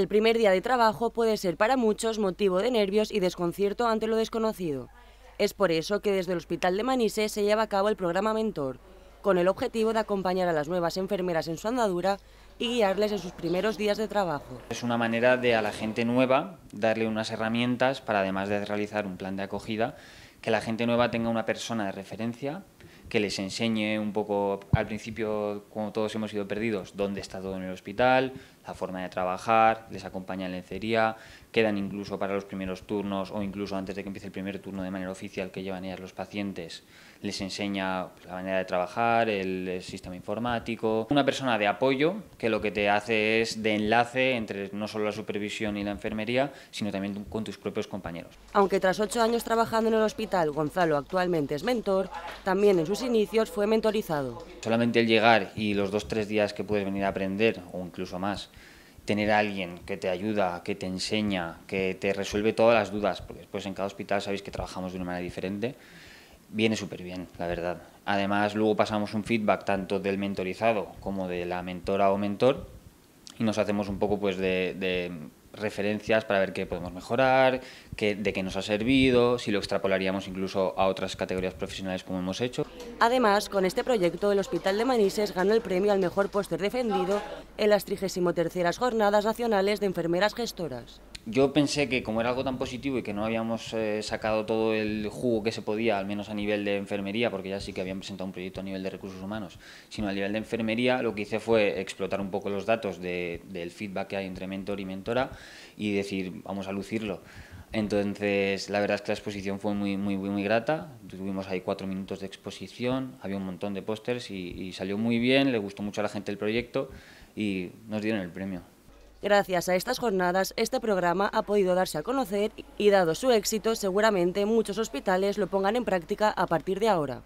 El primer día de trabajo puede ser para muchos motivo de nervios y desconcierto ante lo desconocido. Es por eso que desde el Hospital de Manises se lleva a cabo el programa Mentor, con el objetivo de acompañar a las nuevas enfermeras en su andadura y guiarles en sus primeros días de trabajo. Es una manera de a la gente nueva darle unas herramientas para además de realizar un plan de acogida, que la gente nueva tenga una persona de referencia que les enseñe un poco al principio, como todos hemos ido perdidos, dónde está todo en el hospital, la forma de trabajar, les acompaña en enfermería, quedan incluso para los primeros turnos o incluso antes de que empiece el primer turno de manera oficial que llevan ellas los pacientes, les enseña pues, la manera de trabajar, el, el sistema informático. Una persona de apoyo que lo que te hace es de enlace entre no solo la supervisión y la enfermería, sino también con tus propios compañeros. Aunque tras ocho años trabajando en el hospital, Gonzalo actualmente es mentor, también en sus inicios fue mentorizado. Solamente el llegar y los dos, tres días que puedes venir a aprender, o incluso más, tener a alguien que te ayuda, que te enseña, que te resuelve todas las dudas, porque después en cada hospital sabéis que trabajamos de una manera diferente, viene súper bien, la verdad. Además, luego pasamos un feedback tanto del mentorizado como de la mentora o mentor y nos hacemos un poco pues de referencias para ver qué podemos mejorar, de qué nos ha servido, si lo extrapolaríamos incluso a otras categorías profesionales como hemos hecho. Además, con este proyecto, el Hospital de Manises ganó el premio al mejor póster defendido en las 33 Jornadas Nacionales de Enfermeras Gestoras yo pensé que como era algo tan positivo y que no habíamos eh, sacado todo el jugo que se podía, al menos a nivel de enfermería, porque ya sí que habían presentado un proyecto a nivel de recursos humanos, sino a nivel de enfermería, lo que hice fue explotar un poco los datos del feedback que hay entre mentor y mentora y decir, vamos a lucirlo. Entonces, la verdad es que la exposición fue muy, muy, muy, muy grata. Tuvimos ahí cuatro minutos de exposición, había un montón de pósters y, y salió muy bien, le gustó mucho a la gente el proyecto y nos dieron el premio. Gracias a estas jornadas, este programa ha podido darse a conocer y dado su éxito, seguramente muchos hospitales lo pongan en práctica a partir de ahora.